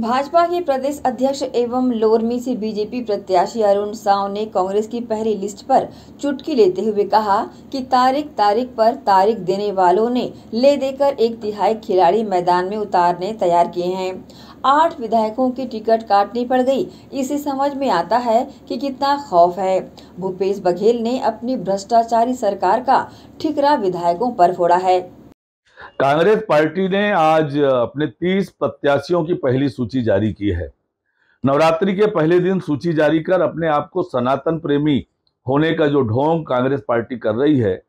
भाजपा के प्रदेश अध्यक्ष एवं लोरमी से बीजेपी प्रत्याशी अरुण साव ने कांग्रेस की पहली लिस्ट पर चुटकी लेते हुए कहा कि तारीख तारीख पर तारीख देने वालों ने ले देकर एक तिहाई खिलाड़ी मैदान में उतारने तैयार किए हैं आठ विधायकों की टिकट काटनी पड़ गई इसे समझ में आता है कि कितना खौफ है भूपेश बघेल ने अपनी भ्रष्टाचारी सरकार का ठिकरा विधायकों पर फोड़ा है कांग्रेस पार्टी ने आज अपने 30 प्रत्याशियों की पहली सूची जारी की है नवरात्रि के पहले दिन सूची जारी कर अपने आप को सनातन प्रेमी होने का जो ढोंग कांग्रेस पार्टी कर रही है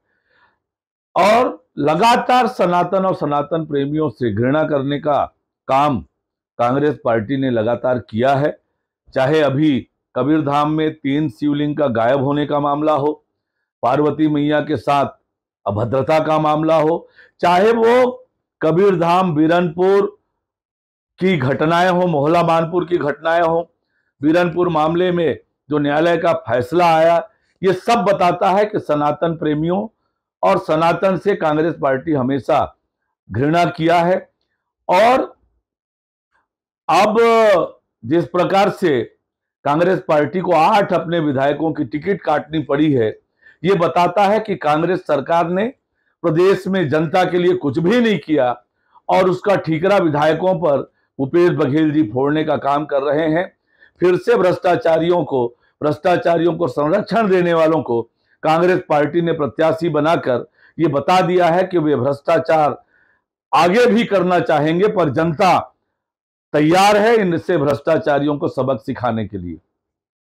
और लगातार सनातन और सनातन प्रेमियों से घृणा करने का काम कांग्रेस पार्टी ने लगातार किया है चाहे अभी कबीरधाम में तीन शिवलिंग का गायब होने का मामला हो पार्वती मैया के साथ अभद्रता का मामला हो चाहे वो कबीरधाम बीरनपुर की घटनाएं हो मोहला मानपुर की घटनाएं हो बीरनपुर मामले में जो न्यायालय का फैसला आया ये सब बताता है कि सनातन प्रेमियों और सनातन से कांग्रेस पार्टी हमेशा घृणा किया है और अब जिस प्रकार से कांग्रेस पार्टी को आठ अपने विधायकों की टिकट काटनी पड़ी है ये बताता है कि कांग्रेस सरकार ने प्रदेश में जनता के लिए कुछ भी नहीं किया और उसका ठीकरा विधायकों पर भूपेश बघेल जी फोड़ने का काम कर रहे हैं फिर से भ्रष्टाचारियों को भ्रष्टाचारियों को संरक्षण देने वालों को कांग्रेस पार्टी ने प्रत्याशी बनाकर ये बता दिया है कि वे भ्रष्टाचार आगे भी करना चाहेंगे पर जनता तैयार है इनसे भ्रष्टाचारियों को सबक सिखाने के लिए